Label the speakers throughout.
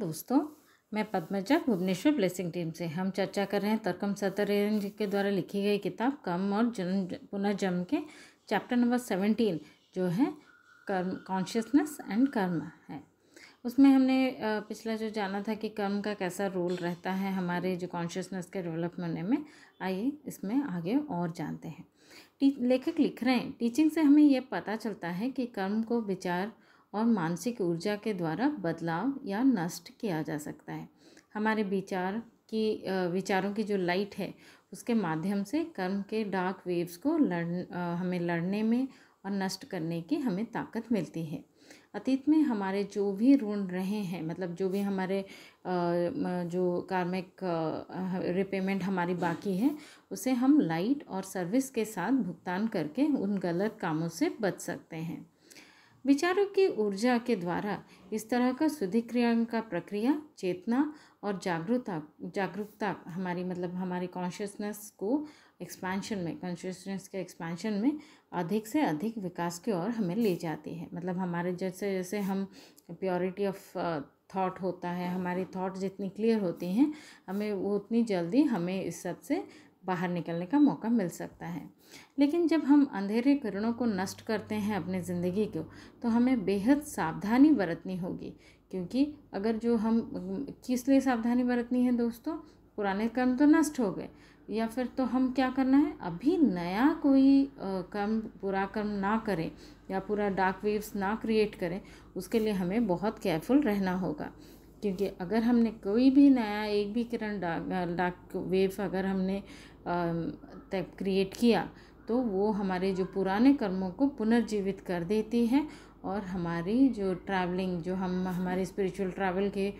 Speaker 1: दोस्तों मैं Padmaja Bhubaneswar blessing team से हम चर्चा कर रहे हैं तरकम सतर जी के द्वारा लिखी गई किताब कम और जन्म पुनर्जन्म के चैप्टर नंबर सेवेंटीन जो है कर्म कॉन्शियसनेस एंड कर्म है उसमें हमने पिछला जो जाना था कि कर्म का कैसा रोल रहता है हमारे जो कॉन्शियसनेस के डेवलपमेंट में आइए इसमें आगे और जानते हैं लेखक लिख रहे हैं टीचिंग से हमें यह पता चलता है कि कर्म को विचार और मानसिक ऊर्जा के द्वारा बदलाव या नष्ट किया जा सकता है हमारे विचार की विचारों की जो लाइट है उसके माध्यम से कर्म के डार्क वेव्स को लड़ हमें लड़ने में और नष्ट करने की हमें ताकत मिलती है अतीत में हमारे जो भी ऋण रहे हैं मतलब जो भी हमारे जो कार्मिक रिपेमेंट हमारी बाकी है उसे हम लाइट और सर्विस के साथ भुगतान करके उन गलत कामों से बच सकते हैं विचारों की ऊर्जा के द्वारा इस तरह का शुद्धिक्रियाण का प्रक्रिया चेतना और जागरूकता जागरूकता हमारी मतलब हमारी कॉन्शियसनेस को एक्सपेंशन में कॉन्शियसनेस के एक्सपेंशन में अधिक से अधिक विकास की ओर हमें ले जाती है मतलब हमारे जैसे जैसे हम प्योरिटी ऑफ थॉट होता है हमारी थॉट जितनी क्लियर होती हैं हमें वो उतनी जल्दी हमें इस सब से बाहर निकलने का मौका मिल सकता है लेकिन जब हम अंधेरे किरणों को नष्ट करते हैं अपने ज़िंदगी को तो हमें बेहद सावधानी बरतनी होगी क्योंकि अगर जो हम किस लिए सावधानी बरतनी है दोस्तों पुराने कर्म तो नष्ट हो गए या फिर तो हम क्या करना है अभी नया कोई कर्म पूरा कर्म ना करें या पूरा डार्क वेव्स ना क्रिएट करें उसके लिए हमें बहुत केयरफुल रहना होगा क्योंकि अगर हमने कोई भी नया एक भी किरण डार्क वेव अगर हमने क्रिएट किया तो वो हमारे जो पुराने कर्मों को पुनर्जीवित कर देती है और हमारी जो ट्रैवलिंग जो हम हमारे स्पिरिचुअल ट्रैवल के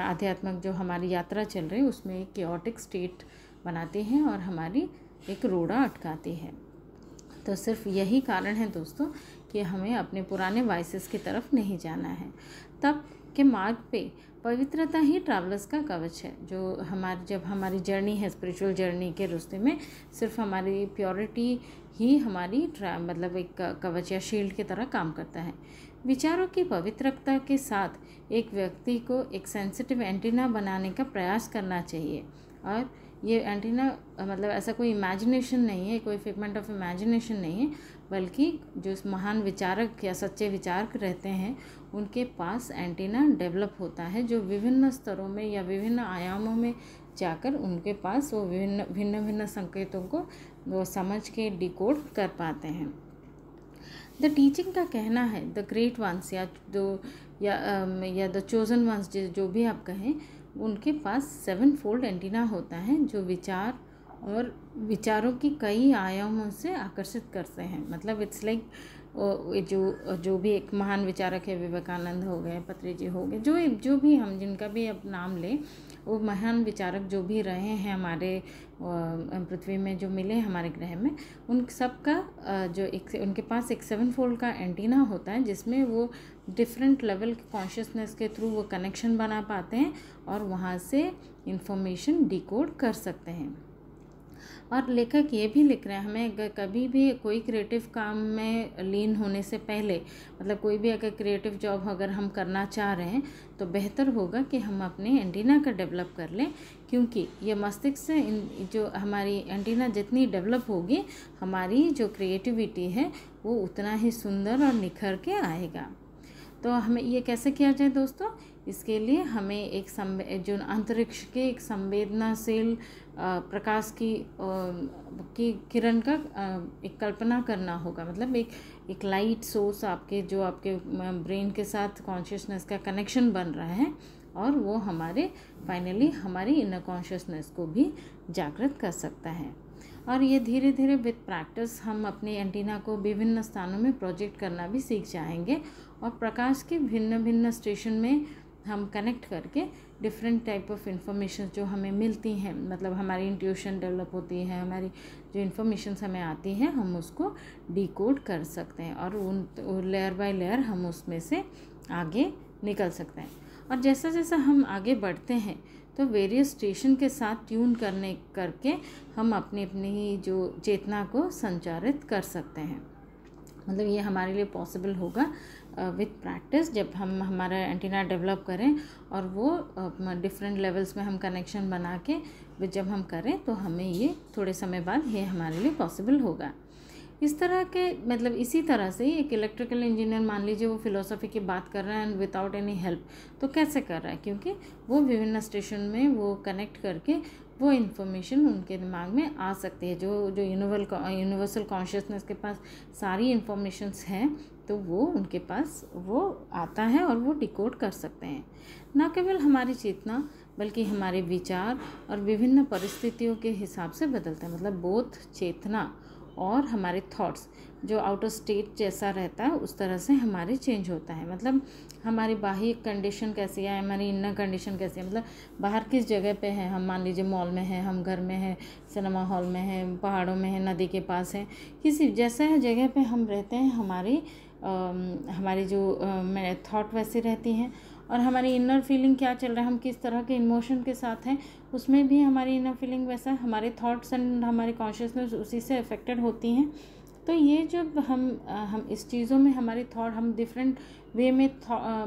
Speaker 1: आध्यात्मिक जो हमारी यात्रा चल रही है उसमें एक क्योटिक स्टेट बनाते हैं और हमारी एक रोड़ा अटकाती है तो सिर्फ यही कारण है दोस्तों कि हमें अपने पुराने वाइसेस की तरफ नहीं जाना है तब के मार्ग पे पवित्रता ही ट्रैवलर्स का कवच है जो हमारी जब हमारी जर्नी है स्पिरिचुअल जर्नी के रास्ते में सिर्फ हमारी प्योरिटी ही हमारी मतलब एक कवच या शील्ड की तरह काम करता है विचारों की पवित्रता के साथ एक व्यक्ति को एक सेंसिटिव एंटीना बनाने का प्रयास करना चाहिए और ये एंटीना मतलब ऐसा कोई इमेजिनेशन नहीं है कोई फिगमेंट ऑफ इमेजिनेशन नहीं है बल्कि जो इस महान विचारक या सच्चे विचारक रहते हैं उनके पास एंटीना डेवलप होता है जो विभिन्न स्तरों में या विभिन्न आयामों में जाकर उनके पास वो विभिन्न भिन्न भिन्न संकेतों को वो समझ के डिकोड कर पाते हैं द टीचिंग का कहना है द ग्रेट वंस या जो या द चोजन वंस जो भी आप कहें उनके पास सेवन फोल्ड एंटीना होता है जो विचार और विचारों की कई आयामों से आकर्षित करते हैं मतलब इट्स लाइक जो जो भी एक महान विचारक है विवेकानंद हो गए पत्री जी हो गए जो जो भी हम जिनका भी अब नाम लें वो महान विचारक जो भी रहे हैं हमारे पृथ्वी में जो मिले हमारे ग्रह में उन सब का जो एक उनके पास एक सेवन फोल्ड का एंटीना होता है जिसमें वो डिफरेंट लेवल के कॉन्शियसनेस के थ्रू वो कनेक्शन बना पाते हैं और वहाँ से इंफॉर्मेशन डिकोड कर सकते हैं और लेखक ये भी लिख रहे हैं हमें कभी भी कोई क्रिएटिव काम में लीन होने से पहले मतलब कोई भी अगर क्रिएटिव जॉब अगर हम करना चाह रहे हैं तो बेहतर होगा कि हम अपने एंटीना का डेवलप कर लें क्योंकि ये मस्तिष्क से जो हमारी एंटीना जितनी डेवलप होगी हमारी जो क्रिएटिविटी है वो उतना ही सुंदर और निखर के आएगा तो हमें ये कैसे किया जाए दोस्तों इसके लिए हमें एक जो अंतरिक्ष के एक संवेदनाशील प्रकाश की की किरण का एक कल्पना करना होगा मतलब एक एक लाइट सोर्स आपके जो आपके ब्रेन के साथ कॉन्शियसनेस का कनेक्शन बन रहा है और वो हमारे फाइनली हमारी इनर कॉन्शियसनेस को भी जागृत कर सकता है और ये धीरे धीरे विद प्रैक्टिस हम अपने एंटीना को विभिन्न स्थानों में प्रोजेक्ट करना भी सीख जाएंगे और प्रकाश के भिन्न भिन्न स्टेशन में हम कनेक्ट करके डिफरेंट टाइप ऑफ इंफॉर्मेशन जो हमें मिलती हैं मतलब हमारी इंट्यूशन डेवलप होती है हमारी जो इन्फॉर्मेशन हमें आती है हम उसको डिकोड कर सकते हैं और उन लेयर बाय लेयर हम उसमें से आगे निकल सकते हैं और जैसा जैसा हम आगे बढ़ते हैं तो वेरियस स्टेशन के साथ ट्यून करने करके हम अपनी अपनी जो चेतना को संचारित कर सकते हैं मतलब ये हमारे लिए पॉसिबल होगा विथ प्रैक्टिस जब हम हमारा एंटीना डेवलप करें और वो डिफरेंट uh, लेवल्स में हम कनेक्शन बना के जब हम करें तो हमें ये थोड़े समय बाद ये हमारे लिए पॉसिबल होगा इस तरह के मतलब इसी तरह से ही एक इलेक्ट्रिकल इंजीनियर मान लीजिए वो फिलोसफी की बात कर रहा है एंड विदाउट एनी हेल्प तो कैसे कर रहा है क्योंकि वो विभिन्न स्टेशन में वो कनेक्ट करके वो इन्फॉर्मेशन उनके दिमाग में आ सकती है जो जो यूनिवल यूनिवर्सल कॉन्शियसनेस के पास सारी इन्फॉर्मेशंस हैं तो वो उनके पास वो आता है और वो डिकोड कर सकते हैं न केवल हमारी चेतना बल्कि हमारे विचार और विभिन्न परिस्थितियों के हिसाब से बदलते हैं मतलब बोध चेतना और हमारे थॉट्स जो आउट ऑफ स्टेट जैसा रहता है उस तरह से हमारे चेंज होता है मतलब हमारी बाहरी कंडीशन कैसी है हमारी इनर कंडीशन कैसी है मतलब बाहर किस जगह पे है हम मान लीजिए मॉल में हैं हम घर में हैं सिनेमा हॉल में हैं पहाड़ों में हैं नदी के पास हैं किसी जैसा है जगह पे हम रहते हैं हमारी आ, हमारी जो थॉट वैसी रहती हैं और हमारी इनर फीलिंग क्या चल रहा है हम किस तरह के इमोशन के साथ हैं उसमें भी हमारी इनर फीलिंग वैसा हमारे थॉट्स एंड हमारे कॉन्शियसनेस उसी से अफेक्टेड होती हैं तो ये जब हम हम इस चीज़ों में हमारे थॉट हम डिफरेंट वे में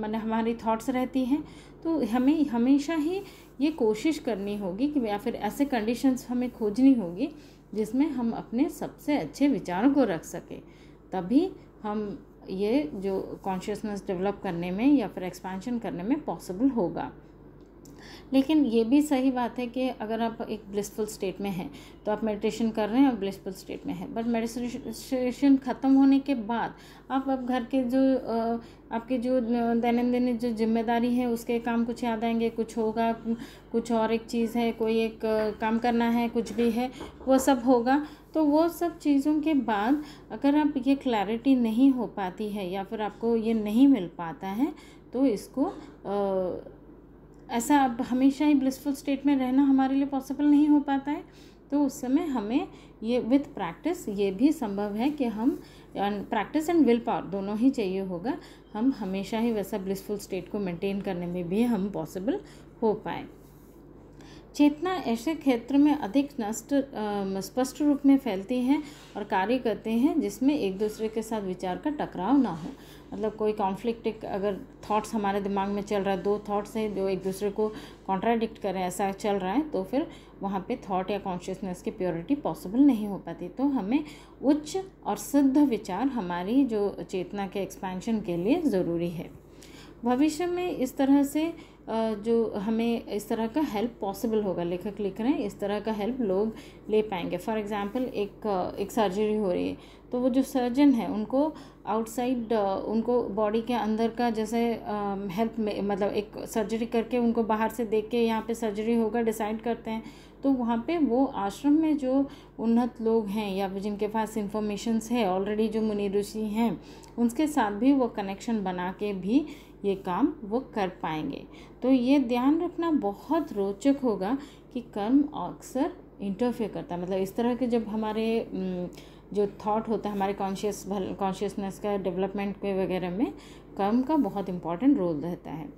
Speaker 1: मैंने हमारी थॉट्स रहती हैं तो हमें हमेशा ही ये कोशिश करनी होगी कि या फिर ऐसे कंडीशंस हमें खोजनी होगी जिसमें हम अपने सबसे अच्छे विचारों को रख सकें तभी हम ये जो कॉन्शियसनेस डेवलप करने में या फिर एक्सपेंशन करने में पॉसिबल होगा लेकिन ये भी सही बात है कि अगर आप एक ब्लिसफुल स्टेट में हैं तो आप मेडिटेशन कर रहे हैं और ब्लिसफुल स्टेट में हैं बट मेडिटेशन ख़त्म होने के बाद आप अब घर के जो आपके जो दैनंदिन जो जिम्मेदारी है उसके काम कुछ याद आएंगे कुछ होगा कुछ और एक चीज़ है कोई एक काम करना है कुछ भी है वो सब होगा तो वो सब चीज़ों के बाद अगर आप ये क्लैरिटी नहीं हो पाती है या फिर आपको ये नहीं मिल पाता है तो इसको आ, ऐसा अब हमेशा ही ब्लिसफुल स्टेट में रहना हमारे लिए पॉसिबल नहीं हो पाता है तो उस समय हमें ये विथ प्रैक्टिस ये भी संभव है कि हम प्रैक्टिस एंड विल पावर दोनों ही चाहिए होगा हम हमेशा ही वैसा ब्लिसफुल स्टेट को मेंटेन करने में भी हम पॉसिबल हो पाए चेतना ऐसे क्षेत्र में अधिक नष्ट स्पष्ट रूप में फैलती है और कार्य करते हैं जिसमें एक दूसरे के साथ विचार का टकराव ना हो मतलब कोई कॉन्फ्लिक्ट अगर थॉट्स हमारे दिमाग में चल रहा है दो थॉट्स हैं जो एक दूसरे को कॉन्ट्राडिक्ट करें ऐसा चल रहा है तो फिर वहाँ पे थॉट या कॉन्शियसनेस की प्योरिटी पॉसिबल नहीं हो पाती तो हमें उच्च और शुद्ध विचार हमारी जो चेतना के एक्सपेंशन के लिए ज़रूरी है भविष्य में इस तरह से जो हमें इस तरह का हेल्प पॉसिबल होगा लेखक लिख रहे हैं इस तरह का हेल्प लोग ले पाएंगे फॉर एग्ज़ाम्पल एक एक सर्जरी हो रही है तो वो जो सर्जन है उनको आउटसाइड उनको बॉडी के अंदर का जैसे हेल्प में मतलब एक सर्जरी करके उनको बाहर से देख के यहाँ पे सर्जरी होगा डिसाइड करते हैं तो वहाँ पे वो आश्रम में जो उन्नत लोग हैं या जिनके पास इंफॉर्मेशन है ऑलरेडी जो मुनि ऋषि हैं उनके साथ भी वो कनेक्शन बना के भी ये काम वो कर पाएंगे तो ये ध्यान रखना बहुत रोचक होगा कि कर्म अक्सर इंटरफेयर करता है मतलब इस तरह के जब हमारे जो थॉट होता है हमारे कॉन्शियस कॉन्शियसनेस का डेवलपमेंट के वगैरह में कर्म का बहुत इम्पॉर्टेंट रोल रहता है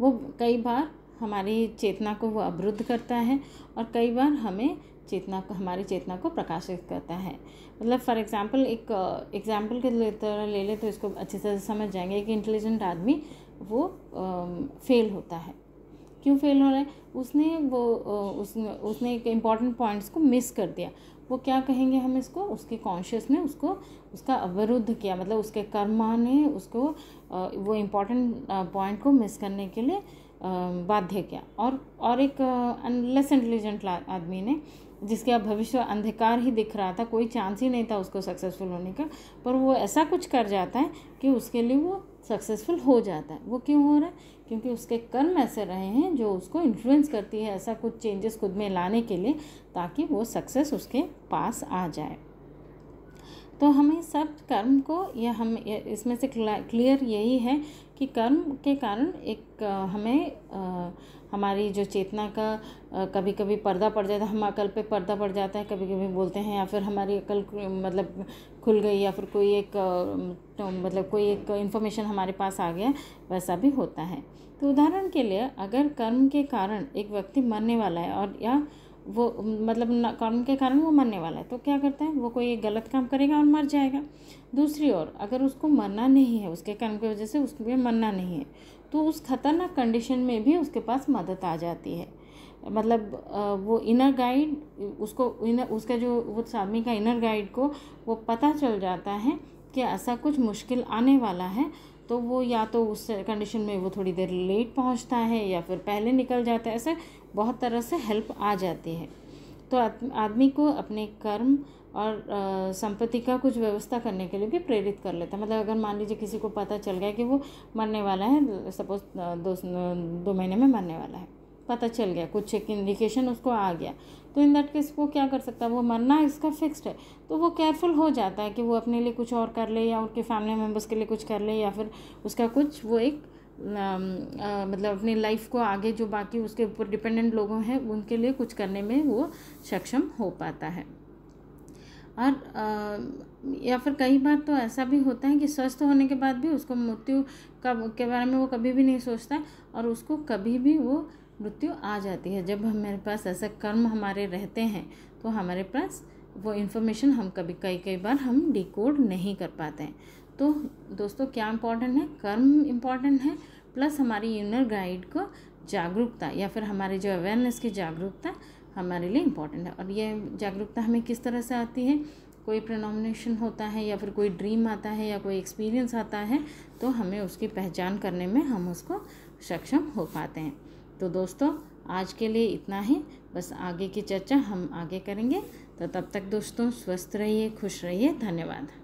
Speaker 1: वो कई बार हमारी चेतना को वो अवरुद्ध करता है और कई बार हमें चेतना हमारी चेतना को प्रकाशित करता है मतलब फॉर एग्जांपल एक एग्जांपल uh, के तरह तो, ले लें तो इसको अच्छे से समझ जाएंगे एक इंटेलिजेंट आदमी वो फेल um, होता है क्यों फेल हो रहा है उसने वो uh, उसने उसने एक इम्पॉर्टेंट पॉइंट्स को मिस कर दिया वो क्या कहेंगे हम इसको उसके कॉन्शियस ने उसको उसका अवरुद्ध किया मतलब उसके कर्मा ने उसको uh, वो इम्पॉर्टेंट पॉइंट को मिस करने के लिए um, बाध्य किया और और एक लेस इंटेलिजेंट आदमी ने जिसके अब भविष्य अंधकार ही दिख रहा था कोई चांस ही नहीं था उसको सक्सेसफुल होने का पर वो ऐसा कुछ कर जाता है कि उसके लिए वो सक्सेसफुल हो जाता है वो क्यों हो रहा है क्योंकि उसके कर्म ऐसे रहे हैं जो उसको इन्फ्लुएंस करती है ऐसा कुछ चेंजेस खुद में लाने के लिए ताकि वो सक्सेस उसके पास आ जाए तो हमें सब कर्म को यह हम इसमें से क्लियर यही है कि कर्म के कारण एक हमें आ, हमारी जो चेतना का आ, कभी कभी पर्दा पड़ जाता है हम अकल पे पर्दा पड़ जाता है कभी कभी बोलते हैं या फिर हमारी अकल मतलब खुल गई या फिर कोई एक तो, मतलब कोई एक इन्फॉर्मेशन हमारे पास आ गया वैसा भी होता है तो उदाहरण के लिए अगर कर्म के कारण एक व्यक्ति मरने वाला है और या वो मतलब कर्म के कारण वो मरने वाला है तो क्या करता है वो कोई गलत काम करेगा और मर जाएगा दूसरी ओर अगर उसको मरना नहीं है उसके कर्म की वजह से भी मरना नहीं है तो उस खतरनाक कंडीशन में भी उसके पास मदद आ जाती है मतलब वो इनर गाइड उसको इनर उसका जो वो आदमी का इनर गाइड को वो पता चल जाता है कि ऐसा कुछ मुश्किल आने वाला है तो वो या तो उस कंडीशन में वो थोड़ी देर लेट पहुंचता है या फिर पहले निकल जाता है ऐसे बहुत तरह से हेल्प आ जाती है तो आदमी को अपने कर्म और संपत्ति का कुछ व्यवस्था करने के लिए भी प्रेरित कर लेता है मतलब अगर मान लीजिए किसी को पता चल गया कि वो मरने वाला है सपोज दो दो महीने में मरने वाला है पता चल गया कुछ एक इंडिकेशन उसको आ गया तो इन दैट केस वो क्या कर सकता है वो मरना इसका फिक्स्ड है तो वो केयरफुल हो जाता है कि वो अपने लिए कुछ और कर ले या उनके फैमिली मेम्बर्स के लिए कुछ कर ले या फिर उसका कुछ वो एक आ, आ, मतलब अपनी लाइफ को आगे जो बाकी उसके ऊपर डिपेंडेंट लोगों हैं उनके लिए कुछ करने में वो सक्षम हो पाता है और आ, या फिर कई बार तो ऐसा भी होता है कि स्वस्थ होने के बाद भी उसको मृत्यु का के बारे में वो कभी भी नहीं सोचता और उसको कभी भी वो मृत्यु आ जाती है जब हमारे पास ऐसा कर्म हमारे रहते हैं तो हमारे पास वो इन्फॉर्मेशन हम कभी कई कई बार हम डिकोड नहीं कर पाते हैं तो दोस्तों क्या इम्पोर्टेंट है कर्म इम्पॉर्टेंट है प्लस हमारी इनर गाइड को जागरूकता या फिर हमारे जो अवेयरनेस की जागरूकता हमारे लिए इम्पॉर्टेंट है और ये जागरूकता हमें किस तरह से आती है कोई प्रोनोमिनेशन होता है या फिर कोई ड्रीम आता है या कोई एक्सपीरियंस आता है तो हमें उसकी पहचान करने में हम उसको सक्षम हो पाते हैं तो दोस्तों आज के लिए इतना ही बस आगे की चर्चा हम आगे करेंगे तो तब तक दोस्तों स्वस्थ रहिए खुश रहिए धन्यवाद